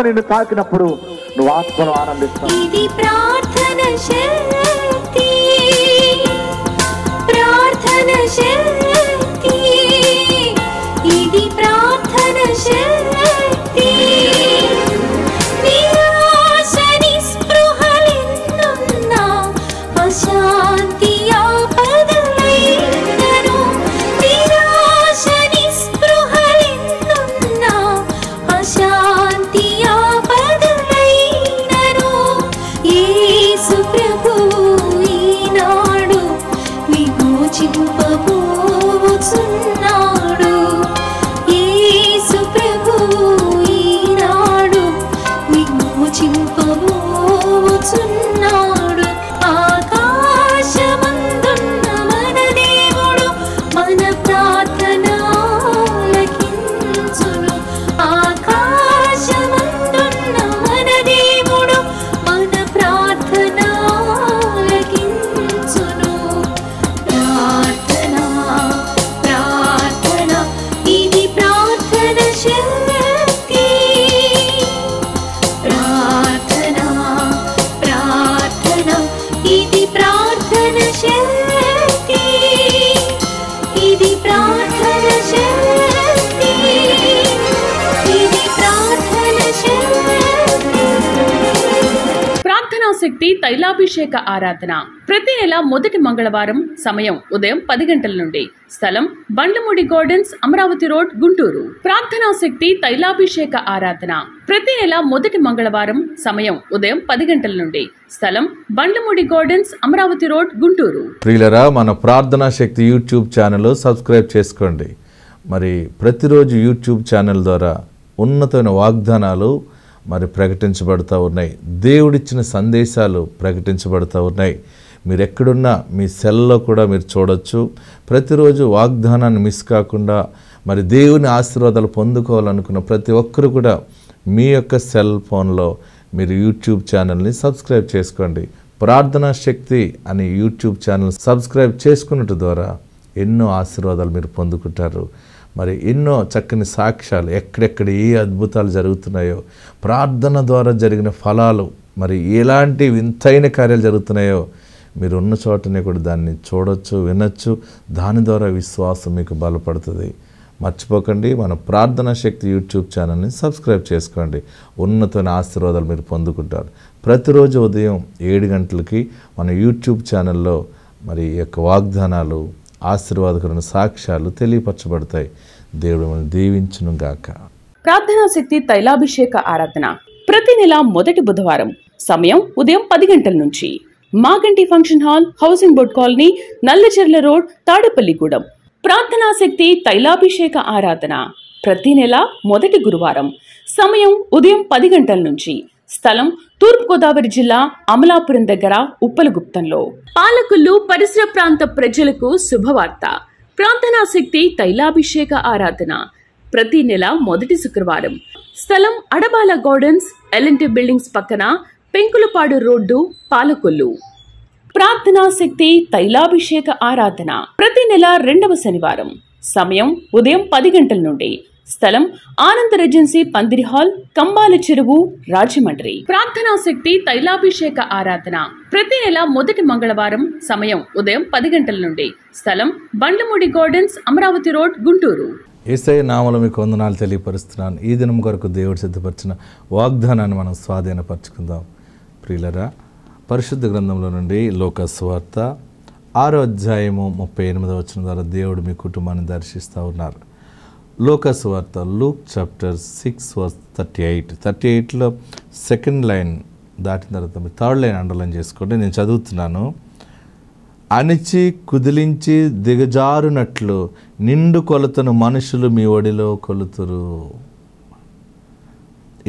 ఆత్మ నిన్ను తాకినప్పుడు నువ్వు ఆత్మను ఆనందిస్తావు తైలాభిషేక ఆరాధన ప్రతి నెల మొదటి మంగళవారం సమయం ఉదయం పది గంటల నుండి స్థలం బండ్లమూడి గార్డెన్స్ అమరావతి రోడ్ గుంటూరు ప్రార్థనా శక్తి తైలాభిషేక ఆరాధన ప్రతి నెల మొదటి మంగళవారం సమయం ఉదయం పది గంటల నుండి స్థలం బండ్లమూడి గార్డెన్స్ అమరావతి రోడ్ గుంటూరు ప్రియులరా మన ప్రార్థనా శక్తి యూట్యూబ్ ఛానల్ సబ్స్క్రైబ్ చేసుకోండి మరి ప్రతిరోజు యూట్యూబ్ ఛానల్ ద్వారా ఉన్నతమైన వాగ్దానాలు మరి ప్రకటించబడుతూ ఉన్నాయి దేవుడిచ్చిన సందేశాలు ప్రకటించబడుతూ ఉన్నాయి మీరు ఎక్కడున్నా మీ సెల్లో కూడా మీరు చూడొచ్చు ప్రతిరోజు వాగ్దానాన్ని మిస్ కాకుండా మరి దేవుని ఆశీర్వాదాలు పొందుకోవాలనుకున్న ప్రతి ఒక్కరు కూడా మీ యొక్క సెల్ ఫోన్లో మీరు యూట్యూబ్ ఛానల్ని సబ్స్క్రైబ్ చేసుకోండి ప్రార్థనా శక్తి అనే యూట్యూబ్ ఛానల్ సబ్స్క్రైబ్ చేసుకున్నట్టు ద్వారా ఎన్నో ఆశీర్వాదాలు మీరు పొందుకుంటారు మరి ఎన్నో చక్కని సాక్ష్యాలు ఎక్కడెక్కడ ఏ అద్భుతాలు జరుగుతున్నాయో ప్రార్థన ద్వారా జరిగిన ఫలాలు మరి ఎలాంటి వింతైన కార్యాలు జరుగుతున్నాయో మీరు ఉన్న చోటనే కూడా దాన్ని చూడొచ్చు వినొచ్చు దాని ద్వారా విశ్వాసం మీకు బలపడుతుంది మర్చిపోకండి మన ప్రార్థనా శక్తి యూట్యూబ్ ఛానల్ని సబ్స్క్రైబ్ చేసుకోండి ఉన్నతమైన ఆశీర్వాదాలు మీరు పొందుకుంటారు ప్రతిరోజు ఉదయం ఏడు గంటలకి మన యూట్యూబ్ ఛానల్లో మరి యొక్క వాగ్దానాలు ఆశీర్వాదకరమైన సాక్ష్యాలు తెలియపరచబడతాయి దేవుడు మనం దీవించును గాక ప్రార్థన శక్తి తైలాభిషేక ఆరాధన ప్రతి నెల మొదటి బుధవారం సమయం ఉదయం పది గంటల నుంచి Maganti function hall housing board colony Nallacherla road Tadepalligudem ప్రార్థనా శక్తి తైలాభిషేక ఆరాధన ప్రతి నెల మొదటి గురువారం సమయం ఉదయం పది గంటల నుంచి స్థలం తూర్పుగోదావరి జిల్లా అమలాపురం దగ్గర ఉప్పలగుప్తంలో పాలకులు పరిసర ప్రాంత ప్రజలకు శుభవార్త ప్రార్థనాశక్తి తైలాభిషేక ఆరాధన ప్రతి నెల మొదటి శుక్రవారం స్థలం అడబాల గార్డెన్స్ ఎల్ఎన్టీ బిల్డింగ్స్ పక్కన పెంకులపాడు రోడ్డు పాలకొల్లు ప్రార్థనా శక్తి తైలాభిషేక ఆరాధన ప్రతి నెల రెండవ శనివారం సమయం ఉదయం పది గంటల నుండి స్థలం ఆనంద రెజెన్సీ పందిరి హాల్ కంబాల చెరువు రాజమండ్రి ప్రార్థనా శక్తి తైలాభిషేక ఆరాధన ప్రతి నెల మొదటి మంగళవారం సమయం ఉదయం పది గంటల నుండి స్థలం బండ్లమూడి గార్డెన్స్ అమరావతి రోడ్ గుంటూరు ఏసై నామలు మీకు వందనాలు తెలియపరుస్తున్నాను ఈ దినం కొరకు దేవుడు సిద్ధపరిచిన వాగ్దానాన్ని మనం స్వాధీనపరచుకుందాం ప్రియులరా పరిశుద్ధ గ్రంథంలో నుండి లోకస్వార్త ఆరో అధ్యాయము ముప్పై ఎనిమిదో వచ్చిన ద్వారా దేవుడు మీ కుటుంబాన్ని దర్శిస్తూ ఉన్నారు లోకస్ వార్త Luke chapter six verse thirty eight thirty ఎయిట్లో సెకండ్ లైన్ దాటిన తర్వాత మీరు థర్డ్ లైన్ అండర్లైన్ చేసుకోండి నేను చదువుతున్నాను అణిచి కుదిలించి దిగజారునట్లు నిండు కొలతను మనుషులు మీ ఒడిలో కొలుతురు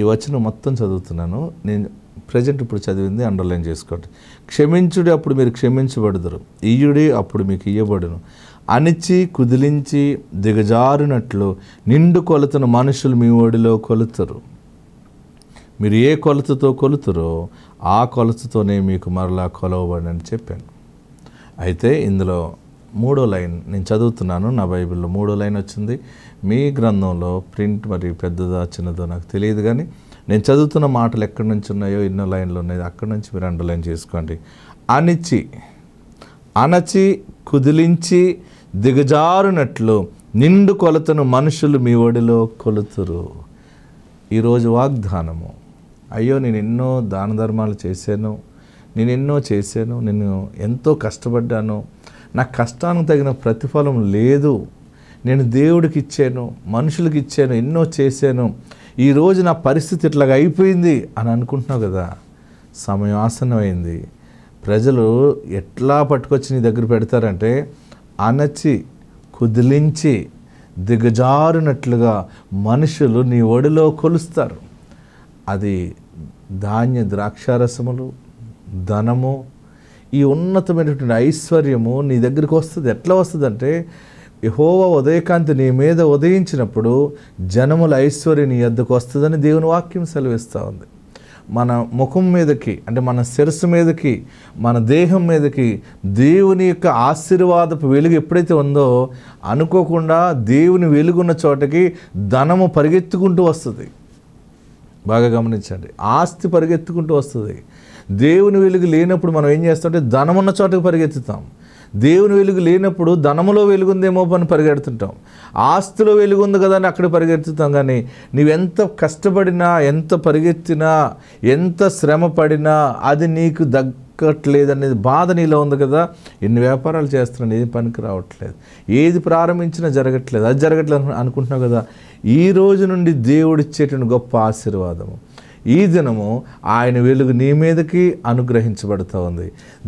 ఈ వచ్చిన మొత్తం చదువుతున్నాను నేను ప్రజెంట్ ఇప్పుడు చదివింది అండర్లైన్ చేసుకోండి క్షమించుడి అప్పుడు మీరు క్షమించబడదురు ఇయ్యుడి అప్పుడు మీకు ఇయ్యబడును అణిచి కుదిలించి దిగజారినట్లు నిండు కొలతను మనుషులు మీ ఒడిలో కొలుతురు మీరు ఏ కొలతతో కొలుతురో ఆ కొలతతోనే మీకు మరలా కొలవబడని చెప్పాను అయితే ఇందులో మూడో లైన్ నేను చదువుతున్నాను నా బైబిల్లో మూడో లైన్ వచ్చింది మీ గ్రంథంలో ప్రింట్ మరి పెద్దదా చిన్నదో నాకు తెలియదు కానీ నేను చదువుతున్న మాటలు ఎక్కడి నుంచి ఉన్నాయో ఎన్నో లైన్లు ఉన్నాయో అక్కడి నుంచి మీరు అండర్లైన్ చేసుకోండి అణిచి అణచి కుదిలించి దిగజారునట్లు నిండు కొలతను మనుషులు మీ ఒడిలో కొలుతురు ఈరోజు వాగ్దానము అయ్యో నేను ఎన్నో దాన ధర్మాలు చేశాను నేను ఎన్నో చేశాను నేను ఎంతో కష్టపడ్డాను నా కష్టానికి తగిన ప్రతిఫలం లేదు నేను దేవుడికి ఇచ్చాను మనుషులకి ఇచ్చాను ఎన్నో చేశాను ఈరోజు నా పరిస్థితి ఇట్లాగ అయిపోయింది అని అనుకుంటున్నావు కదా సమయం ఆసన్నమైంది ప్రజలు ఎట్లా పట్టుకొచ్చి నీ దగ్గర పెడతారంటే అణచి కుదిలించి దిగజారినట్లుగా మనుషులు నీ ఒడిలో కొలుస్తారు అది ధాన్య ద్రాక్షారసములు ధనము ఈ ఉన్నతమైనటువంటి ఐశ్వర్యము నీ దగ్గరికి వస్తుంది ఎట్లా వస్తుందంటే యహోవ ఉదయకాంతి నీ మీద ఉదయించినప్పుడు జనముల ఐశ్వర్యం నీ ఎద్దకు వస్తుందని దేవుని వాక్యం సెలవిస్తూ ఉంది మన ముఖం మీదకి అంటే మన శిరస్సు మీదకి మన దేహం మీదకి దేవుని యొక్క ఆశీర్వాదపు వెలుగు ఎప్పుడైతే ఉందో అనుకోకుండా దేవుని వెలుగున్న చోటకి ధనము పరిగెత్తుకుంటూ వస్తుంది బాగా గమనించండి ఆస్తి పరిగెత్తుకుంటూ వస్తుంది దేవుని వెలుగు లేనప్పుడు మనం ఏం చేస్తామంటే ధనమున్న చోటకి పరిగెత్తుతాం దేవుని వెలుగు లేనప్పుడు ధనములో వెలుగుందేమో పని పరిగెడుతుంటాం ఆస్తిలో వెలుగుంది కదా అని అక్కడ పరిగెడుతుంటాం కానీ నీవెంత కష్టపడినా ఎంత పరిగెత్తినా ఎంత శ్రమ పడినా అది నీకు దగ్గట్లేదు అనేది బాధ నీలో ఉంది కదా ఎన్ని వ్యాపారాలు చేస్తున్నాను ఏది పనికి రావట్లేదు ఏది ప్రారంభించినా జరగట్లేదు అది జరగట్లేదు అనుకుంటున్నావు కదా ఈ రోజు నుండి దేవుడిచ్చేటువంటి గొప్ప ఆశీర్వాదము ఈ దినము ఆయన వెలుగు నీ మీదకి అనుగ్రహించబడుతూ ఉంది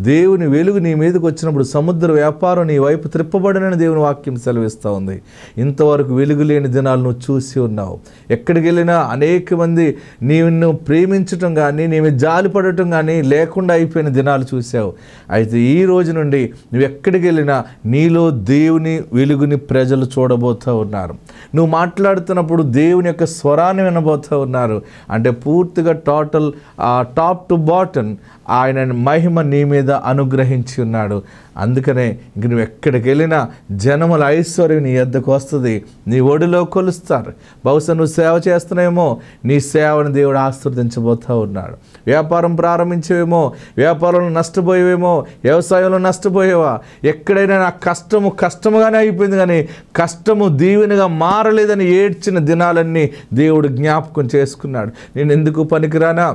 దేవుని వెలుగు నీ మీదకి వచ్చినప్పుడు సముద్ర వ్యాపారం నీ వైపు త్రిప్పబడినని దేవుని వాక్యం సెలవిస్తూ ఉంది ఇంతవరకు వెలుగు లేని దినాలు నువ్వు చూసి ఉన్నావు ఎక్కడికి వెళ్ళినా అనేక మంది నిన్ను ప్రేమించటం కానీ నీ మీద జాలిపడటం కానీ లేకుండా అయిపోయిన దినాలు చూసావు అయితే ఈ రోజు నుండి నువ్వు ఎక్కడికి వెళ్ళినా నీలో దేవుని వెలుగుని ప్రజలు చూడబోతూ ఉన్నారు నువ్వు మాట్లాడుతున్నప్పుడు దేవుని యొక్క స్వరాన్ని వినబోతూ ఉన్నారు అంటే పూర్తి పూర్తిగా టోటల్ టాప్ టు బాటన్ ఆయన మహిమ నీ మీద అనుగ్రహించి ఉన్నాడు అందుకనే ఇంక నువ్వు ఎక్కడికి వెళ్ళినా జనముల ఐశ్వర్యం నీ ఎద్దకు వస్తుంది నీ ఒడిలో కొలుస్తారు బహుశా నువ్వు సేవ చేస్తున్నావేమో నీ సేవను దేవుడు ఆశీర్దించబోతూ ఉన్నాడు వ్యాపారం ప్రారంభించేవేమో వ్యాపారంలో నష్టపోయేవేమో వ్యవసాయంలో నష్టపోయేవా ఎక్కడైనా నా కష్టము కష్టముగానే అయిపోయింది కానీ కష్టము దీవెనగా మారలేదని ఏడ్చిన దినాలన్నీ దేవుడు జ్ఞాపకం చేసుకున్నాడు నేను ఎందుకు పనికిరానా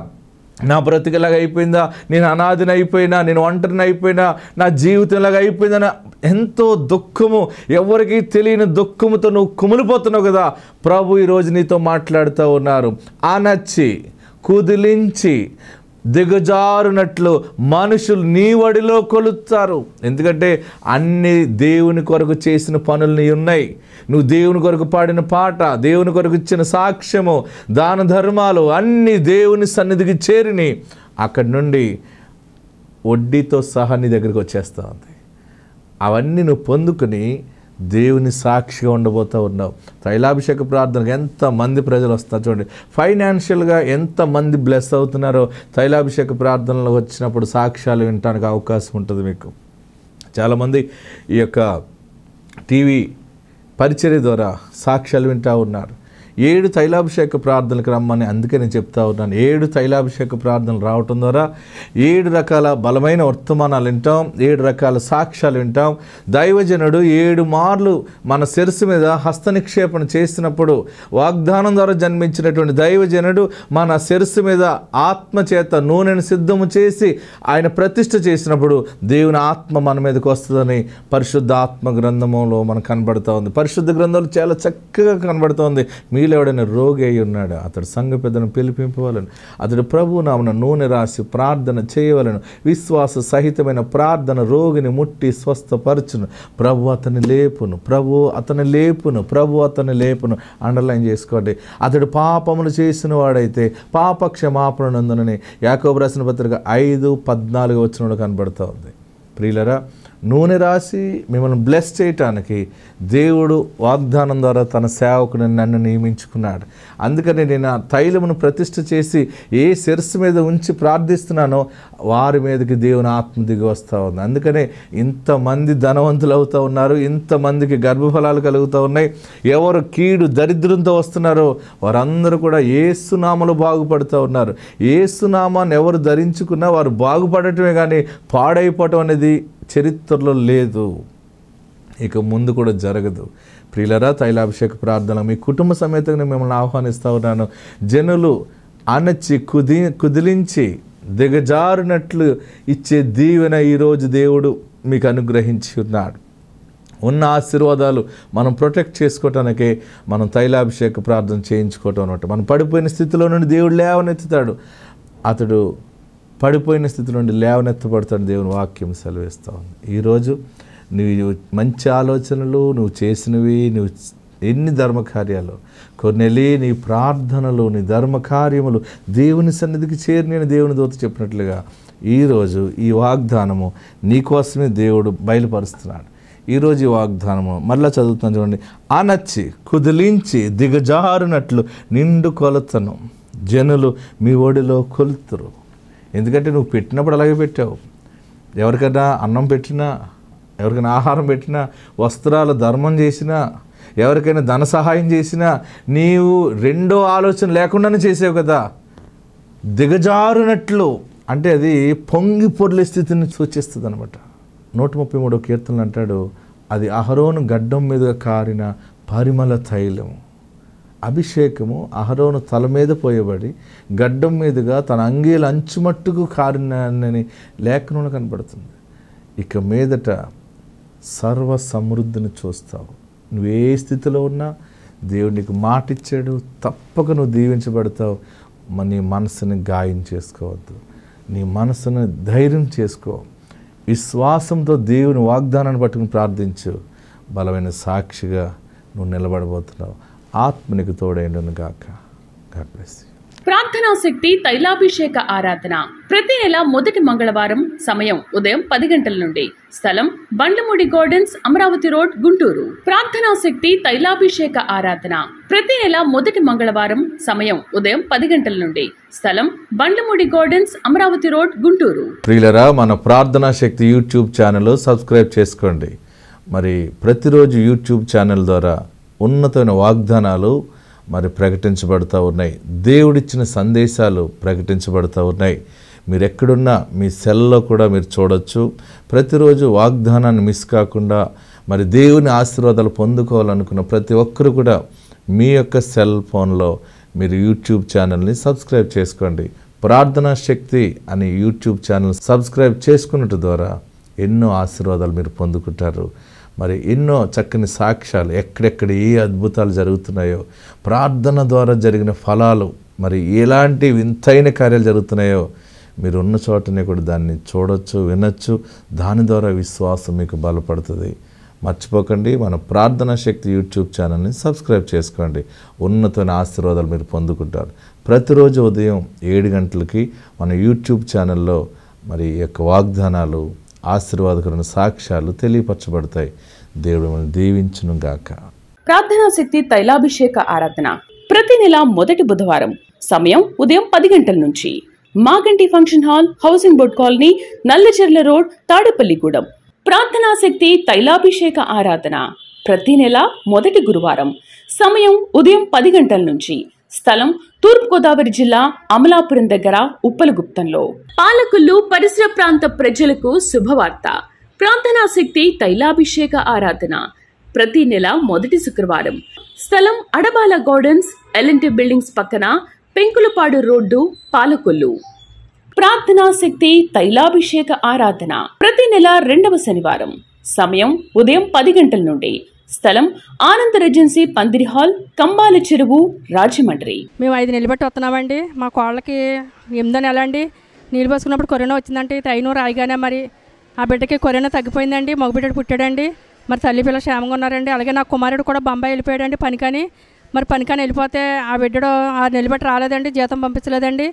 నా బ్రతికలాగా అయిపోయిందా నేను అనాథిని అయిపోయినా నేను ఒంటరిని అయిపోయినా నా జీవితంలాగా అయిపోయిందని ఎంతో దుఃఖము ఎవరికి తెలియని దుఃఖముతో నువ్వు కుమిలిపోతున్నావు కదా ప్రభు ఈరోజు నీతో మాట్లాడుతూ ఉన్నారు అనచ్చి కుదిలించి దిగజారునట్లు మనుషులు నీ వడిలో కొలుస్తారు ఎందుకంటే అన్ని దేవుని కొరకు చేసిన పనులు నీ ఉన్నాయి నువ్వు దేవుని కొరకు పాడిన పాట దేవుని కొరకు ఇచ్చిన సాక్ష్యము దాన ధర్మాలు అన్నీ దేవుని సన్నిధికి చేరిని అక్కడి నుండి వడ్డీతో సహా నీ దగ్గరికి వచ్చేస్తా ఉంది అవన్నీ నువ్వు పొందుకుని దేవుని సాక్షిగా ఉండబోతూ ఉన్నావు తైలాభిషేక ప్రార్థనకు ఎంతమంది ప్రజలు వస్తారు చూడండి ఫైనాన్షియల్గా ఎంతమంది బ్లెస్ అవుతున్నారో తైలాభిషేక ప్రార్థనలు వచ్చినప్పుడు సాక్ష్యాలు వినటానికి అవకాశం ఉంటుంది మీకు చాలామంది ఈ యొక్క టీవీ పరిచర్య ద్వారా సాక్ష్యాలు వింటూ ఉన్నారు ఏడు తైలాభిషేక ప్రార్థనలకు రమ్మని అందుకే నేను చెప్తా ఉన్నాను ఏడు తైలాభిషేక ప్రార్థనలు రావటం ద్వారా ఏడు రకాల బలమైన వర్తమానాలు వింటాం ఏడు రకాల సాక్ష్యాలు వింటాం దైవజనుడు ఏడు మార్లు మన శిరస్సు మీద హస్త నిక్షేపణ చేసినప్పుడు వాగ్దానం ద్వారా జన్మించినటువంటి దైవజనుడు మన శిరస్సు మీద ఆత్మచేత నూనెను సిద్ధము చేసి ఆయన ప్రతిష్ట చేసినప్పుడు దేవుని ఆత్మ మన మీదకి వస్తుందని పరిశుద్ధ ఆత్మ గ్రంథంలో మనకు కనబడుతూ ఉంది పరిశుద్ధ గ్రంథంలో చాలా చక్కగా కనబడుతోంది మీ మీలో ఎవడైనా రోగి అయి ఉన్నాడు అతడు సంఘ పెద్దను పిలిపింపవలను అతడు ప్రభు నామన నూనె రాసి ప్రార్థన చేయవలను విశ్వాస సహితమైన ప్రార్థన రోగిని ముట్టి స్వస్థపరచును ప్రభు అతని లేపును ప్రభు అతని లేపును ప్రభు అతని లేపును అండర్లైన్ చేసుకోండి అతడు పాపములు చేసిన వాడైతే పాపక్ష మాపనందునని యాకోబ్రాసిన పత్రిక ఐదు పద్నాలుగు వచ్చిన కనబడుతూ ఉంది ప్రియులరా నూనె రాసి మిమ్మల్ని బ్లెస్ చేయటానికి దేవుడు వాగ్దానం ద్వారా తన సేవకుని నన్ను నియమించుకున్నాడు అందుకని నేను ఆ తైలమును ప్రతిష్ట చేసి ఏ శిరస్సు మీద ఉంచి ప్రార్థిస్తున్నానో వారి మీదకి దేవుని ఆత్మ దిగి వస్తూ ఉంది అందుకనే ఇంతమంది ధనవంతులు అవుతూ ఉన్నారు ఇంతమందికి గర్భఫలాలు కలుగుతూ ఉన్నాయి ఎవరు కీడు దరిద్రంతో వస్తున్నారో వారందరూ కూడా ఏసునామలు బాగుపడుతూ ఉన్నారు ఏసునామాన్ని ఎవరు ధరించుకున్నా వారు బాగుపడటమే కానీ పాడైపోవటం అనేది చరిత్రలో లేదు ఇక ముందు కూడా జరగదు ప్రియులరా తైలాభిషేక ప్రార్థన మీ కుటుంబ సమేతంగా మిమ్మల్ని ఆహ్వానిస్తూ ఉన్నాను జనులు అణచి కుది కుదిలించి దిగజారినట్లు ఇచ్చే దీవెన ఈరోజు దేవుడు మీకు అనుగ్రహించి ఉన్నాడు ఉన్న ఆశీర్వాదాలు మనం ప్రొటెక్ట్ చేసుకోవటానికే మనం తైలాభిషేక ప్రార్థన చేయించుకోవటం అన్నట్టు మనం పడిపోయిన స్థితిలో నుండి దేవుడు లేవనెత్తుతాడు అతడు పడిపోయిన స్థితి నుండి లేవనెత్తబడతాడు దేవుని వాక్యం సెలవిస్తూ ఉంది ఈరోజు నువ్వు మంచి ఆలోచనలు నువ్వు చేసినవి నువ్వు ఎన్ని ధర్మకార్యాలు కొన్నెలి నీ ప్రార్థనలు నీ ధర్మకార్యములు దేవుని సన్నిధికి చేరిన దేవుని దూత చెప్పినట్లుగా ఈరోజు ఈ వాగ్దానము నీకోసమే దేవుడు బయలుపరుస్తున్నాడు ఈరోజు ఈ వాగ్దానము మళ్ళీ చదువుతున్నాను చూడండి అనచ్చి కుదిలించి దిగజారినట్లు నిండు కొలతను జనులు మీ ఒడిలో కొలుతురు ఎందుకంటే నువ్వు పెట్టినప్పుడు అలాగే పెట్టావు ఎవరికైనా అన్నం పెట్టినా ఎవరికైనా ఆహారం పెట్టినా వస్త్రాలు ధర్మం చేసినా ఎవరికైనా ధన సహాయం చేసినా నీవు రెండో ఆలోచన లేకుండానే చేసావు కదా దిగజారునట్లు అంటే అది పొంగి పొర్లే స్థితిని సూచిస్తుంది అనమాట నూట ముప్పై మూడో కీర్తనలు అంటాడు అది అహరోను గడ్డం మీదుగా కారిన పరిమళ తైలము అభిషేకము అహరోను తల మీద పోయబడి గడ్డం మీదుగా తన అంగీలు అంచుమట్టుకు కారినని లేఖనంలో కనబడుతుంది ఇక మీదట సర్వ సమృద్ధిని చూస్తావు నువ్వు ఏ స్థితిలో ఉన్నా దేవునికి మాటిచ్చాడు మాట ఇచ్చాడు తప్పక నువ్వు దీవించబడతావు నీ మనసుని గాయం చేసుకోవద్దు నీ మనసును ధైర్యం చేసుకో విశ్వాసంతో దేవుని వాగ్దానాన్ని పట్టుకుని ప్రార్థించు బలమైన సాక్షిగా నువ్వు నిలబడబోతున్నావు ఆత్మనికి తోడైండును గాక ప్రార్థనా శక్తి తైలాభిషేక ఆరాధన ప్రతి నెల మొదటి మంగళవారం సమయం ఉదయం పది గంటల నుండి స్థలం బండ్లమూడి గార్డెన్స్ అమరావతి రోడ్ గుంటూరు ప్రార్థనా శక్తి తైలాభిషేక ఆరాధన ప్రతి నెల మొదటి మంగళవారం సమయం ఉదయం పది గంటల నుండి స్థలం బండ్లమూడి గార్డెన్స్ అమరావతి రోడ్ గుంటూరు ప్రియులరా మన ప్రార్థనా శక్తి యూట్యూబ్ ఛానల్ సబ్స్క్రైబ్ చేసుకోండి మరి ప్రతిరోజు యూట్యూబ్ ఛానల్ ద్వారా ఉన్నతమైన వాగ్దానాలు మరి ప్రకటించబడుతూ ఉన్నాయి దేవుడిచ్చిన సందేశాలు ప్రకటించబడుతూ ఉన్నాయి మీరు ఎక్కడున్నా మీ సెల్లో కూడా మీరు చూడొచ్చు ప్రతిరోజు వాగ్దానాన్ని మిస్ కాకుండా మరి దేవుని ఆశీర్వాదాలు పొందుకోవాలనుకున్న ప్రతి ఒక్కరు కూడా మీ యొక్క సెల్ ఫోన్లో మీరు యూట్యూబ్ ఛానల్ని సబ్స్క్రైబ్ చేసుకోండి ప్రార్థనా శక్తి అనే యూట్యూబ్ ఛానల్ సబ్స్క్రైబ్ చేసుకున్నట్టు ద్వారా ఎన్నో ఆశీర్వాదాలు మీరు పొందుకుంటారు మరి ఎన్నో చక్కని సాక్ష్యాలు ఎక్కడెక్కడ ఏ అద్భుతాలు జరుగుతున్నాయో ప్రార్థన ద్వారా జరిగిన ఫలాలు మరి ఎలాంటి వింతైన కార్యాలు జరుగుతున్నాయో మీరు ఉన్న చోటనే కూడా దాన్ని చూడొచ్చు వినొచ్చు దాని ద్వారా విశ్వాసం మీకు బలపడుతుంది మర్చిపోకండి మన ప్రార్థనా శక్తి యూట్యూబ్ ఛానల్ని సబ్స్క్రైబ్ చేసుకోండి ఉన్నతమైన ఆశీర్వాదాలు మీరు పొందుకుంటారు ప్రతిరోజు ఉదయం ఏడు గంటలకి మన యూట్యూబ్ ఛానల్లో మరి యొక్క వాగ్దానాలు ఆశీర్వాదకరమైన సాక్ష్యాలు తెలియపరచబడతాయి దేవుడు మనం దీవించును గాక ప్రార్థనా శక్తి తైలాభిషేక ఆరాధన ప్రతి నెల మొదటి బుధవారం సమయం ఉదయం పది గంటల నుంచి Maganti function hall housing board colony Nallacherla road Tadepalligudem ప్రార్థనా శక్తి తైలాభిషేక ఆరాధన ప్రతి నెల మొదటి గురువారం సమయం ఉదయం పది గంటల నుంచి స్థలం తూర్పుగోదావరి జిల్లా అమలాపురం దగ్గర ఉప్పలగుప్తంలో పాలకులు పరిసర ప్రాంత ప్రజలకు శుభవార్త ప్రార్థనా శక్తి తైలాభిషేక ఆరాధన ప్రతి నెల మొదటి శుక్రవారం స్థలం అడబాల గార్డెన్స్ ఎల్ఎన్టీ బిల్డింగ్స్ పక్కన పెంకులపాడు రోడ్డు పాలకొల్లు ప్రార్థనా శక్తి తైలాభిషేక ఆరాధన ప్రతి నెల రెండవ శనివారం సమయం ఉదయం పది గంటల నుండి స్థలం ఆనంద రెజెన్సీ పందిరి హాల్ కంబాల చెరువు రాజమండ్రి మేము ఐదు నెలలు బట్టి వస్తున్నామండి మా కోళ్ళకి ఎనిమిదో నెల అండి నీళ్ళు పోసుకున్నప్పుడు కరోనా వచ్చిందంటే తైను రాయిగానే మరి ఆ బిడ్డకి కొరైనా తగ్గిపోయిందండి మగబిడ్డడు పుట్టాడండి మరి తల్లి పిల్లలు క్షేమంగా ఉన్నారండి అలాగే నా కుమారుడు కూడా బొంబాయి వెళ్ళిపోయాడండి పనికని మరి పనికని వెళ్ళిపోతే ఆ బిడ్డడు ఆ నిలబెట్టి రాలేదండి జీతం పంపించలేదండి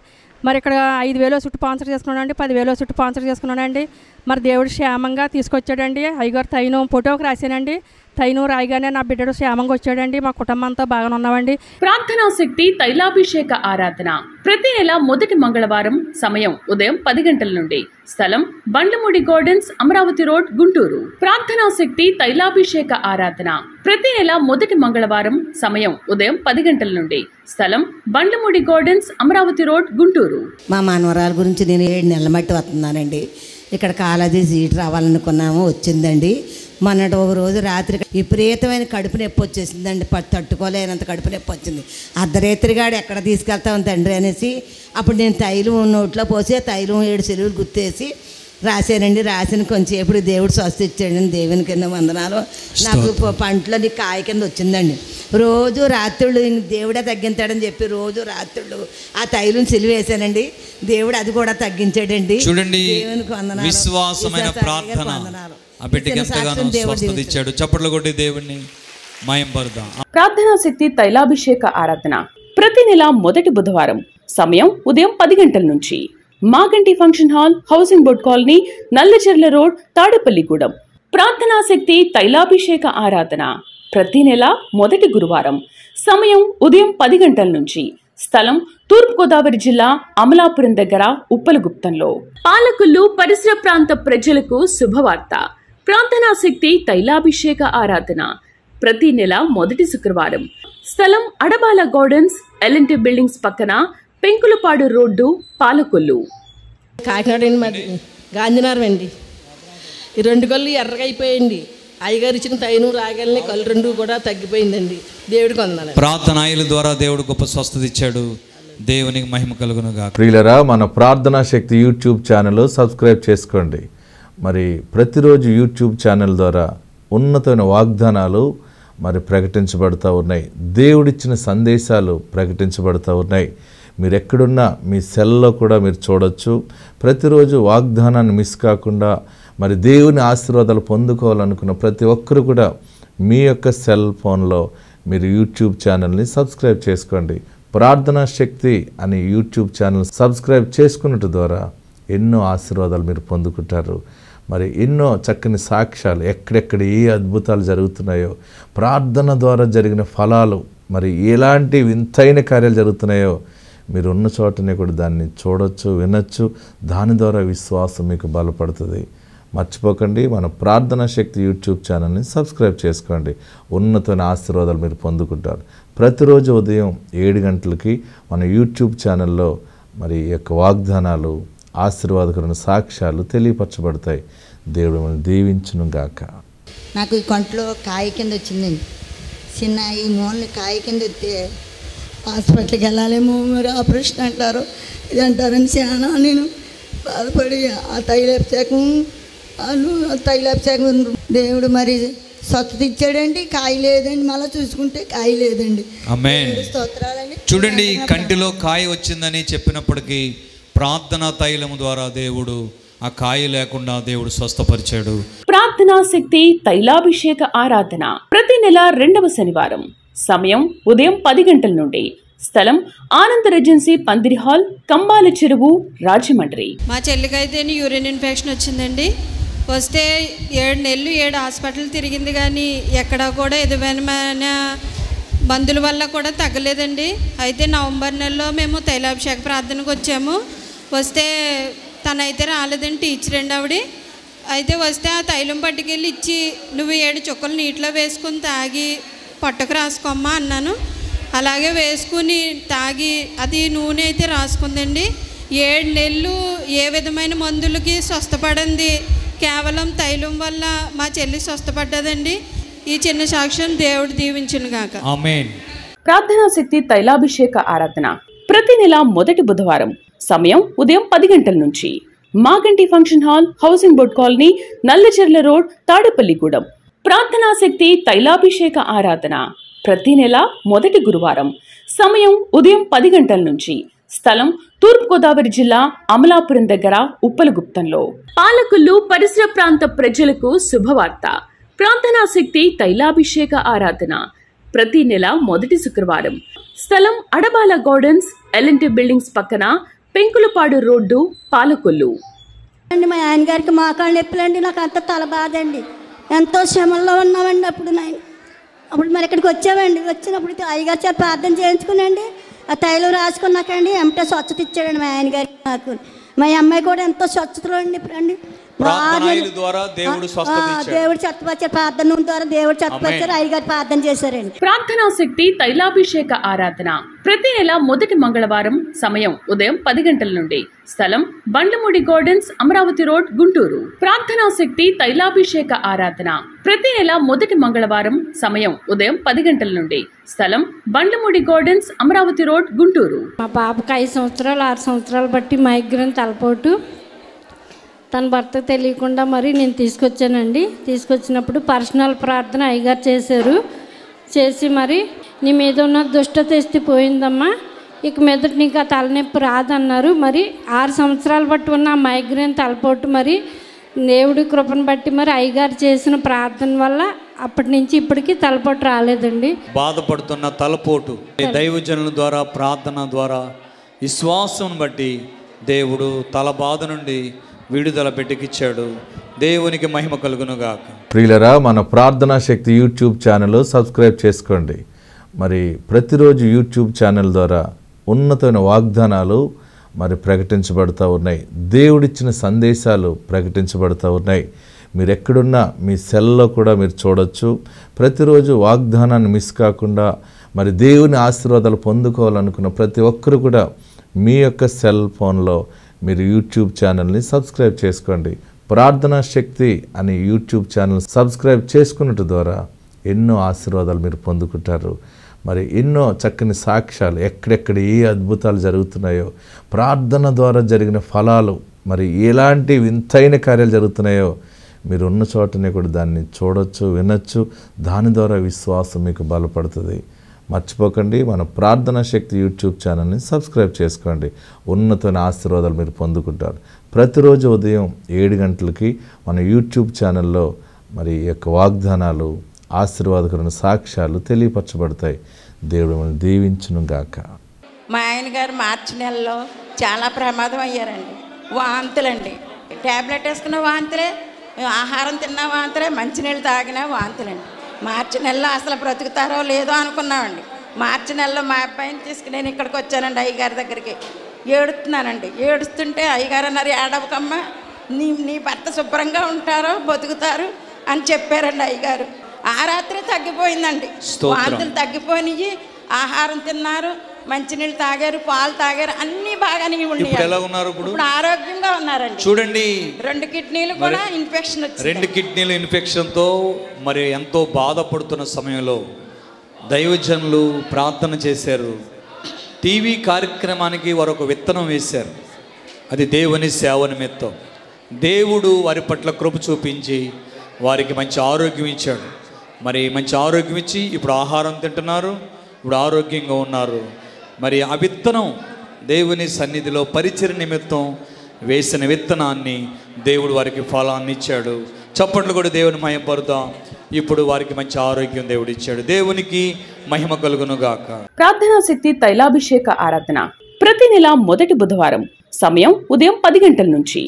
మరి ఇక్కడ ఐదు వేలు చుట్టూ పాన్సర్ చేసుకున్నాడండి పదివేలు చుట్టూ పాన్సర్ చేసుకున్నాడండి మరి దేవుడు క్షేమంగా తీసుకొచ్చాడండి అయ్యగారు తగిన ఫోటోకి రాశానండి తైను రాయిగానే నా బిడ్డడు శ్యామంగా వచ్చాడండి మా కుటుంబంతో బాగా బాగానే ఉన్నామండి ప్రార్థనా శక్తి తైలాభిషేక ఆరాధన ప్రతి నెల మొదటి మంగళవారం సమయం ఉదయం పది గంటల నుండి స్థలం బండ్లమూడి గార్డెన్స్ అమరావతి రోడ్ గుంటూరు ప్రార్థనా శక్తి తైలాభిషేక ఆరాధన ప్రతి నెల మొదటి మంగళవారం సమయం ఉదయం పది గంటల నుండి స్థలం బండ్లమూడి గార్డెన్స్ అమరావతి రోడ్ గుంటూరు మా మానవరాల గురించి నేను ఏడు నెలల మట్టి వస్తున్నానండి ఇక్కడ కాలేజీ సీట్ రావాలనుకున్నాము వచ్చిందండి మొన్నటి ఒక రోజు రాత్రి విపరీతమైన కడుపు నొప్పి వచ్చేసిందండి తట్టుకోలేనంత కడుపు నొప్పి వచ్చింది అర్ధరేత్రిగాడు ఎక్కడ తీసుకెళ్తాం తండ్రి అనేసి అప్పుడు నేను తైలం నోట్లో పోసి తైలం ఏడు సెలవులు గుర్తేసి రాశారండి రాసిన ఎప్పుడు దేవుడు స్వస్తి ఇచ్చాడని దేవుని కింద వందనాలు నాకు పంటలో నీ కాయ కింద వచ్చిందండి రోజు రాత్రుళ్ళు దేవుడే తగ్గించాడని చెప్పి రోజు రాత్రుళ్ళు ఆ తైలం సిలివేశానండి దేవుడు అది కూడా తగ్గించాడండి చూడండి దేవునికి విశ్వాసమైన ప్రార్థన ఇచ్చాడు చప్పట్లు కొట్టి దేవుణ్ణి ప్రార్థనా శక్తి తైలాభిషేక ఆరాధన ప్రతి నెల మొదటి బుధవారం సమయం ఉదయం పది గంటల నుంచి Maganti function hall housing board colony Nallacherla road Tadepalligudem ప్రార్థనా శక్తి తైలాభిషేక ఆరాధన ప్రతి నెల మొదటి గురువారం సమయం ఉదయం పది గంటల నుంచి స్థలం తూర్పుగోదావరి జిల్లా అమలాపురం దగ్గర ఉప్పలగుప్తంలో పాలకులు పరిసర ప్రాంత ప్రజలకు శుభవార్త ప్రార్థనా శక్తి తైలాభిషేక ఆరాధన ప్రతి నెల మొదటి శుక్రవారం స్థలం అడబాల గార్డెన్స్ ఎల్ బిల్డింగ్స్ పక్కన పెంకులపాడు రోడ్డు పాలకొల్లు కాకినాడ మరి మాది గాంధీనగరం అండి ఈ రెండు కళ్ళు ఎర్రగా అయిపోయాయండి అయ్యగారు ఇచ్చిన తైను రాగలని కళ్ళు రెండు కూడా తగ్గిపోయిందండి దేవుడికి వందనాలు ప్రార్థనాయిల ద్వారా దేవుడు గొప్ప స్వస్థత ఇచ్చాడు దేవునికి మహిమ కలుగును ప్రియులరా మన ప్రార్థనా శక్తి యూట్యూబ్ ఛానల్ సబ్స్క్రైబ్ చేసుకోండి మరి ప్రతిరోజు యూట్యూబ్ ఛానల్ ద్వారా ఉన్నతమైన వాగ్దానాలు మరి ప్రకటించబడుతూ ఉన్నాయి దేవుడిచ్చిన సందేశాలు ప్రకటించబడుతూ ఉన్నాయి మీరు ఎక్కడున్నా మీ సెల్లో కూడా మీరు చూడొచ్చు ప్రతిరోజు వాగ్దానాన్ని మిస్ కాకుండా మరి దేవుని ఆశీర్వాదాలు పొందుకోవాలనుకున్న ప్రతి ఒక్కరు కూడా మీ యొక్క సెల్ ఫోన్లో మీరు యూట్యూబ్ ఛానల్ని సబ్స్క్రైబ్ చేసుకోండి ప్రార్థనా శక్తి అనే యూట్యూబ్ ఛానల్ సబ్స్క్రైబ్ చేసుకున్నట్టు ద్వారా ఎన్నో ఆశీర్వాదాలు మీరు పొందుకుంటారు మరి ఎన్నో చక్కని సాక్ష్యాలు ఎక్కడెక్కడ ఏ అద్భుతాలు జరుగుతున్నాయో ప్రార్థన ద్వారా జరిగిన ఫలాలు మరి ఎలాంటి వింతైన కార్యాలు జరుగుతున్నాయో మీరు ఉన్న చోటనే కూడా దాన్ని చూడొచ్చు వినొచ్చు దాని ద్వారా విశ్వాసం మీకు బలపడుతుంది మర్చిపోకండి మన ప్రార్థనా శక్తి యూట్యూబ్ ఛానల్ని సబ్స్క్రైబ్ చేసుకోండి ఉన్నతమైన ఆశీర్వాదాలు మీరు పొందుకుంటారు ప్రతిరోజు ఉదయం ఏడు గంటలకి మన యూట్యూబ్ ఛానల్లో మరి యొక్క వాగ్దానాలు ఆశీర్వాదకరమైన సాక్ష్యాలు తెలియపరచబడతాయి దేవుడు మనం దీవించును గాక నాకు ఈ కంట్లో కాయ కింద వచ్చిందండి చిన్న ఈ మూలని కాయ కింద వస్తే హాస్పిటల్కి వెళ్ళాలేమో మీరు ఆపరేషన్ అంటారు ఇది అంటారని చాలా నేను బాధపడి ఆ తైలాభిషేకం తైలాభిషేకం దేవుడు మరి స్వత్తి ఇచ్చాడండి కాయ లేదండి మళ్ళీ చూసుకుంటే కాయ లేదండి చూడండి కంటిలో కాయ వచ్చిందని చెప్పినప్పటికీ ప్రార్థన తైలం ద్వారా దేవుడు ఆ కాయ లేకుండా దేవుడు స్వస్థపరిచాడు ప్రార్థనా శక్తి తైలాభిషేక ఆరాధన ప్రతి నెల రెండవ శనివారం సమయం ఉదయం పది గంటల నుండి స్థలం ఆనంద రెజెన్సీ పందిరి హాల్ కంబాల చెరువు రాజమండ్రి మా చెల్లికైతే యూరిన్ ఇన్ఫెక్షన్ వచ్చిందండి వస్తే ఏడు నెలలు ఏడు హాస్పిటల్ తిరిగింది కానీ ఎక్కడ కూడా ఎదువైన మందుల వల్ల కూడా తగ్గలేదండి అయితే నవంబర్ నెలలో మేము తైలాభిషేక ప్రార్థనకు వచ్చాము వస్తే తనైతే రాలేదండి టీచర్ అండి ఆవిడ అయితే వస్తే ఆ తైలం పట్టుకెళ్ళి ఇచ్చి నువ్వు ఏడు చుక్కలు నీటిలో వేసుకుని తాగి పట్టుకు రాసుకోమ్మా అన్నాను అలాగే వేసుకుని తాగి అది నూనె అయితే రాసుకుందండి ఏడు నెలలు ఏ విధమైన మందులకి స్వస్థపడింది కేవలం తైలం వల్ల మా చెల్లి స్వస్థపడ్డదండి ఈ చిన్న సాక్ష్యం దేవుడు దీవించును గాక ప్రార్థనా శక్తి తైలాభిషేక ఆరాధన ప్రతి నెల మొదటి బుధవారం సమయం ఉదయం పది గంటల నుంచి Maganti function hall housing board colony Nallacherla road Tadepalligudem ప్రార్థనా శక్తి తైలాభిషేక ఆరాధన ప్రతి నెల మొదటి గురువారం సమయం ఉదయం పది గంటల నుంచి స్థలం తూర్పుగోదావరి జిల్లా అమలాపురం దగ్గర ఉప్పలగుప్తంలో పాలకులు పరిసర ప్రాంత ప్రజలకు శుభవార్త ప్రార్థనా శక్తి తైలాభిషేక ఆరాధన ప్రతి నెల మొదటి శుక్రవారం స్థలం అడబాల గార్డెన్స్ ఎల్ఎన్టీ బిల్డింగ్స్ పక్కన పెంకులపాడు రోడ్డు పాలకొల్లు అండి మా ఆయన గారికి మోకాళ్ళు నొప్పులండి నాకు అంత తల బాధండి ఎంతో శ్రమంలో ఉన్నామండి అప్పుడు నేను అప్పుడు మరి ఇక్కడికి వచ్చామండి వచ్చినప్పుడు అయ్యగారు చేత ప్రార్థన చేయించుకునండి ఆ తైలం రాసుకున్నాకండి ఎంటే స్వచ్ఛత ఇచ్చాడండి మా ఆయన గారికి నాకు మా అమ్మాయి కూడా ఎంతో స్వచ్ఛతలో అండి ఇప్పుడు అండి ప్రార్థనల ద్వారా దేవుడు స్వస్థత దేవుడు చత్తపరిచారు ప్రార్థన ద్వారా దేవుడు చత్తపరిచారు అయ్యగారు ప్రార్థన చేశారండి ప్రార్థనా శక్తి తైలాభిషేక ఆరాధన ప్రతి నెల మొదటి మంగళవారం సమయం ఉదయం పది గంటల నుండి స్థలం బండ్లమూడి గార్డెన్స్ అమరావతి రోడ్ గుంటూరు ప్రార్థనా శక్తి తైలాభిషేక ఆరాధన ప్రతి నెల మొదటి మంగళవారం సమయం ఉదయం పది గంటల నుండి స్థలం బండ్లమూడి గార్డెన్స్ అమరావతి రోడ్ గుంటూరు మా పాపకు ఐదు సంవత్సరాలు ఆరు సంవత్సరాలు బట్టి మైగ్రేన్ తలపోటు తన భర్త తెలియకుండా మరి నేను తీసుకొచ్చానండి తీసుకొచ్చినప్పుడు పర్సనల్ ప్రార్థన అయ్యగారు చేశారు చేసి మరి నీ మీద ఉన్న దుష్ట తెస్తి పోయిందమ్మా ఇక మీదట నీకు ఆ తలనొప్పి రాదన్నారు మరి ఆరు సంవత్సరాలు బట్టి ఉన్న ఆ మైగ్రేన్ తలపోటు మరి దేవుడి కృపను బట్టి మరి అయ్యగారు చేసిన ప్రార్థన వల్ల అప్పటి నుంచి ఇప్పటికి తలపోటు రాలేదండి బాధపడుతున్న తలపోటు దైవజనుల ద్వారా ప్రార్థన ద్వారా విశ్వాసం బట్టి దేవుడు తల బాధ నుండి విడుదల పెట్టికిచ్చాడు దేవునికి మహిమ కలుగునుగాక ప్రియులరా మన ప్రార్థనా శక్తి యూట్యూబ్ ఛానల్ సబ్స్క్రైబ్ చేసుకోండి మరి ప్రతిరోజు యూట్యూబ్ ఛానల్ ద్వారా ఉన్నతమైన వాగ్దానాలు మరి ప్రకటించబడుతూ ఉన్నాయి దేవుడిచ్చిన సందేశాలు ప్రకటించబడుతూ ఉన్నాయి మీరు ఎక్కడున్నా మీ సెల్లో కూడా మీరు చూడొచ్చు ప్రతిరోజు వాగ్దానాన్ని మిస్ కాకుండా మరి దేవుని ఆశీర్వాదాలు పొందుకోవాలనుకున్న ప్రతి ఒక్కరు కూడా మీ యొక్క సెల్ ఫోన్లో మీరు యూట్యూబ్ ఛానల్ని సబ్స్క్రైబ్ చేసుకోండి ప్రార్థనా శక్తి అనే యూట్యూబ్ ఛానల్ సబ్స్క్రైబ్ చేసుకున్నట్టు ద్వారా ఎన్నో ఆశీర్వాదాలు మీరు పొందుకుంటారు మరి ఎన్నో చక్కని సాక్ష్యాలు ఎక్కడెక్కడ ఏ అద్భుతాలు జరుగుతున్నాయో ప్రార్థన ద్వారా జరిగిన ఫలాలు మరి ఎలాంటి వింతైన కార్యాలు జరుగుతున్నాయో మీరు ఉన్న చోటనే కూడా దాన్ని చూడొచ్చు వినొచ్చు దాని ద్వారా విశ్వాసం మీకు బలపడుతుంది మర్చిపోకండి మన ప్రార్థనా శక్తి యూట్యూబ్ ఛానల్ని సబ్స్క్రైబ్ చేసుకోండి ఉన్నతమైన ఆశీర్వాదాలు మీరు పొందుకుంటారు ప్రతిరోజు ఉదయం ఏడు గంటలకి మన యూట్యూబ్ ఛానల్లో మరి యొక్క వాగ్దానాలు ఆశీర్వాదకరమైన సాక్ష్యాలు తెలియపరచబడతాయి దేవుడు మనం దీవించను గాక మా ఆయన గారు మార్చి నెలలో చాలా ప్రమాదం అయ్యారండి వాంతులండి ట్యాబ్లెట్ వేసుకున్న వాంతులే ఆహారం తిన్న వాంతులే మంచినీళ్ళు తాగిన వాంతులండి మార్చి నెలలో అసలు బ్రతుకుతారో లేదో అనుకున్నామండి మార్చి నెలలో మా అబ్బాయిని తీసుకుని నేను ఇక్కడికి వచ్చానండి అయ్యగారి దగ్గరికి ఏడుస్తున్నానండి ఏడుస్తుంటే అయ్యగారు అన్నారు ఏడవకమ్మ నీ నీ భర్త శుభ్రంగా ఉంటారో బతుకుతారు అని చెప్పారండి అయ్యగారు ఆ రాత్రి తగ్గిపోయిందండి వాంతులు తగ్గిపోయి ఆహారం తిన్నారు మంచినీళ్ళు తాగారు పాలు తాగారు అన్ని బాగానే ఉన్నాయి ఎలా ఉన్నారు ఇప్పుడు ఆరోగ్యంగా ఉన్నారండి చూడండి రెండు కిడ్నీలు కూడా ఇన్ఫెక్షన్ రెండు రెండు ఇన్ఫెక్షన్ ఇన్ఫెక్షన్తో మరి ఎంతో బాధపడుతున్న సమయంలో దైవజనులు ప్రార్థన చేశారు టీవీ కార్యక్రమానికి వారు ఒక విత్తనం వేశారు అది దేవుని సేవ నిమిత్తం దేవుడు వారి పట్ల కృప చూపించి వారికి మంచి ఆరోగ్యం ఇచ్చాడు మరి మంచి ఆరోగ్యం ఇచ్చి ఇప్పుడు ఆహారం తింటున్నారు ఇప్పుడు ఆరోగ్యంగా ఉన్నారు మరి ఆ విత్తనం దేవుని సన్నిధిలో పరిచయ నిమిత్తం వేసిన విత్తనాన్ని దేవుడు వారికి ఫలాన్ని ఇచ్చాడు చప్పట్లు కూడా దేవుని మయంపరుదాం ఇప్పుడు వారికి మంచి ఆరోగ్యం దేవుడు ఇచ్చాడు దేవునికి మహిమ కలుగును గాక ప్రార్థన శక్తి తైలాభిషేక ఆరాధన ప్రతి నెల మొదటి బుధవారం సమయం ఉదయం పది గంటల నుంచి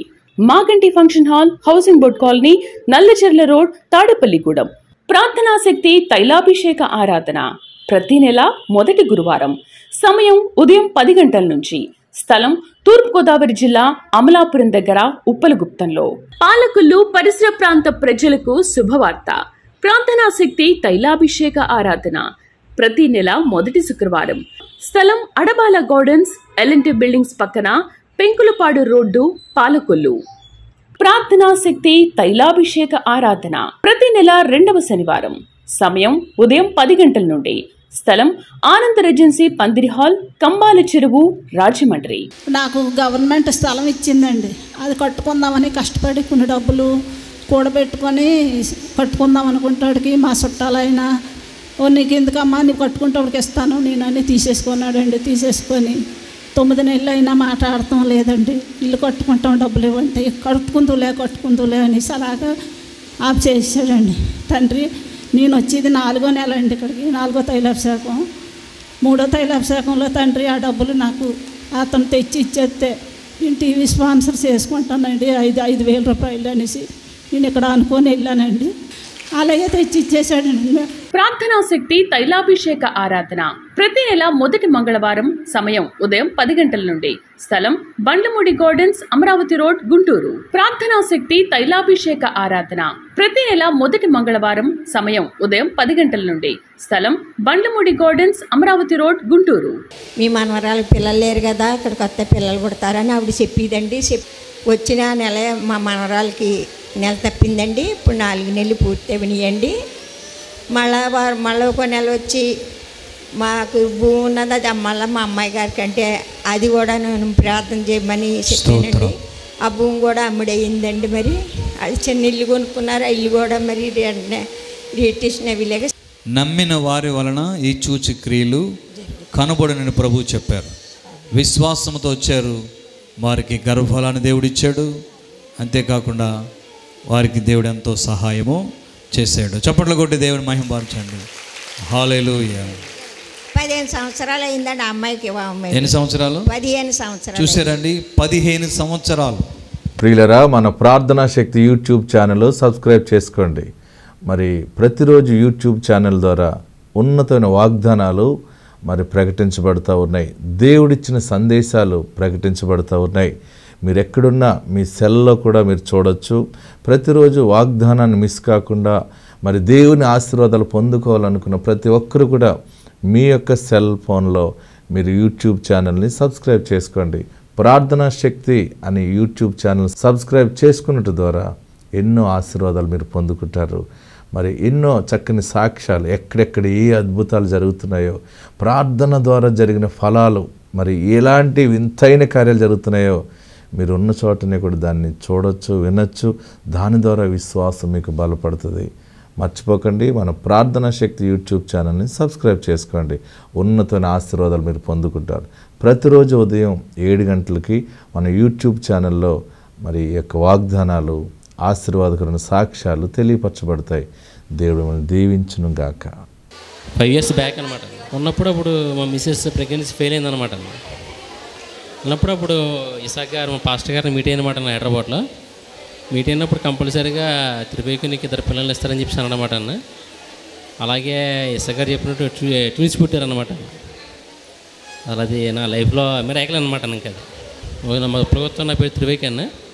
Maganti function hall housing board colony Nallacherla road Tadepalligudem ప్రార్థనా శక్తి తైలాభిషేక ఆరాధన ప్రతి నెల మొదటి గురువారం సమయం ఉదయం పది గంటల నుంచి స్థలం తూర్పుగోదావరి జిల్లా అమలాపురం దగ్గర ఉప్పలగుప్తంలో పాలకులు పరిసర ప్రాంత ప్రజలకు శుభవార్త ప్రార్థనాశక్తి తైలాభిషేక ఆరాధన ప్రతి నెల మొదటి శుక్రవారం స్థలం అడబాల గార్డెన్స్ ఎల్ఎన్టీ బిల్డింగ్స్ పక్కన పెంకులపాడు రోడ్డు పాలకొల్లు ప్రార్థనా శక్తి తైలాభిషేక ఆరాధన ప్రతి నెల రెండవ శనివారం సమయం ఉదయం పది గంటల నుండి స్థలం ఆనంద రెజెన్సీ పందిరి హాల్ కంబాల చెరువు రాజమండ్రి నాకు గవర్నమెంట్ స్థలం ఇచ్చిందండి అది కట్టుకుందామని కష్టపడి కొన్ని డబ్బులు కూడబెట్టుకొని కట్టుకుందాం అనుకుంటాడుకి మా చుట్టాలైనా ఓ నీకు ఎందుకమ్మా నువ్వు కట్టుకుంటే ఇస్తాను నేనని తీసేసుకున్నాడండి తీసేసుకొని తొమ్మిది నెలలు అయినా మాట్లాడటం లేదండి ఇల్లు కట్టుకుంటాం డబ్బులు ఇవ్వండి కట్టుకుందులే కట్టుకుందులే అనేసి అలాగా ఆప్ చేసాడండి తండ్రి నేను వచ్చేది నాలుగో నెల అండి ఇక్కడికి నాలుగో తైలాభిషేకం మూడో తైలాభిషేకంలో తండ్రి ఆ డబ్బులు నాకు అతను తెచ్చి ఇచ్చేస్తే నేను టీవీ స్పాన్సర్ చేసుకుంటానండి ఐదు ఐదు వేల రూపాయలు అనేసి నేను ఇక్కడ అనుకొని వెళ్ళానండి ఆలయ తెచ్చి ఇచ్చేసాడు ప్రార్థనా శక్తి తైలాభిషేక ఆరాధన ప్రతి నెల మొదటి మంగళవారం సమయం ఉదయం పది గంటల నుండి స్థలం బండ్లమూడి గార్డెన్స్ అమరావతి రోడ్ గుంటూరు ప్రార్థనా శక్తి తైలాభిషేక ఆరాధన ప్రతి నెల మొదటి మంగళవారం సమయం ఉదయం పది గంటల నుండి స్థలం బండ్లమూడి గార్డెన్స్ అమరావతి రోడ్ గుంటూరు మీ మనవరాలు పిల్లలు లేరు కదా ఇక్కడ కొత్త పిల్లలు పుడతారని ఆవిడ చెప్పిదండి వచ్చి వచ్చిన నెల మా మనవరాలకి నెల తప్పిందండి ఇప్పుడు నాలుగు నెలలు పూర్తి వినియండి మళ్ళా వారు మళ్ళీ ఒక నెల వచ్చి మాకు భూమి ఉన్నది అది మళ్ళీ మా అమ్మాయి గారి కంటే అది కూడా నేను ప్రార్థన చేయమని చెప్పానండి ఆ భూమి కూడా అమ్ముడయ్యిందండి మరి అది చిన్న ఇల్లు కొనుక్కున్నారు ఆ ఇల్లు కూడా మరి రిటేషన్ అవి లేక నమ్మిన వారి వలన ఈ చూచి క్రియలు కనబడనని ప్రభు చెప్పారు విశ్వాసంతో వచ్చారు వారికి గర్భఫలాన్ని దేవుడిచ్చాడు అంతేకాకుండా వారికి దేవుడు ఎంతో సహాయము చేశాడు చప్పట్ల కొట్టి దేవుని మహిమ పాల్చండి హాలేలు పదిహేను సంవత్సరాలు అయిందండి అమ్మాయికి ఎన్ని సంవత్సరాలు పదిహేను సంవత్సరాలు చూసారండి పదిహేను సంవత్సరాలు ప్రియులరా మన ప్రార్థనా శక్తి యూట్యూబ్ ఛానల్ సబ్స్క్రైబ్ చేసుకోండి మరి ప్రతిరోజు యూట్యూబ్ ఛానల్ ద్వారా ఉన్నతమైన వాగ్దానాలు మరి ప్రకటించబడుతూ ఉన్నాయి దేవుడిచ్చిన సందేశాలు ప్రకటించబడుతూ ఉన్నాయి మీరు ఎక్కడున్నా మీ సెల్లో కూడా మీరు చూడొచ్చు ప్రతిరోజు వాగ్దానాన్ని మిస్ కాకుండా మరి దేవుని ఆశీర్వాదాలు పొందుకోవాలనుకున్న ప్రతి ఒక్కరు కూడా మీ యొక్క సెల్ ఫోన్లో మీరు యూట్యూబ్ ఛానల్ని సబ్స్క్రైబ్ చేసుకోండి ప్రార్థనా శక్తి అనే యూట్యూబ్ ఛానల్ సబ్స్క్రైబ్ చేసుకున్నట్టు ద్వారా ఎన్నో ఆశీర్వాదాలు మీరు పొందుకుంటారు మరి ఎన్నో చక్కని సాక్ష్యాలు ఎక్కడెక్కడ ఏ అద్భుతాలు జరుగుతున్నాయో ప్రార్థన ద్వారా జరిగిన ఫలాలు మరి ఎలాంటి వింతైన కార్యాలు జరుగుతున్నాయో మీరు ఉన్న చోటనే కూడా దాన్ని చూడొచ్చు వినొచ్చు దాని ద్వారా విశ్వాసం మీకు బలపడుతుంది మర్చిపోకండి మన ప్రార్థనా శక్తి యూట్యూబ్ ఛానల్ని సబ్స్క్రైబ్ చేసుకోండి ఉన్నతమైన ఆశీర్వాదాలు మీరు పొందుకుంటారు ప్రతిరోజు ఉదయం ఏడు గంటలకి మన యూట్యూబ్ ఛానల్లో మరి యొక్క వాగ్దానాలు ఆశీర్వాదకరమైన సాక్ష్యాలు తెలియపరచబడతాయి దేవుడు మనం దీవించును గాక ఫైవ్ ఇయర్స్ బ్యాక్ అనమాట ఉన్నప్పుడు అప్పుడు మా మిస్సెస్ ప్రెగ్నెన్సీ ఫెయిల్ అయిందనమాట అన్నప్పుడప్పుడు ఇసాక్ గారు మా పాస్టర్ గారిని మీట్ అయినమాట నా హైదరాబాద్లో మీట్ అయినప్పుడు కంపల్సరీగా తిరుపతికి నీకు ఇద్దరు పిల్లల్ని ఇస్తారని చెప్పి అన్నమాట అన్న అలాగే ఇసాక్ గారు చెప్పినట్టు ట్విన్స్ పుట్టారనమాట అది నా లైఫ్లో మిరాకిల్ అనమాట ఇంకా అది నా ప్రభుత్వం నా పేరు త్రివేకి అన్న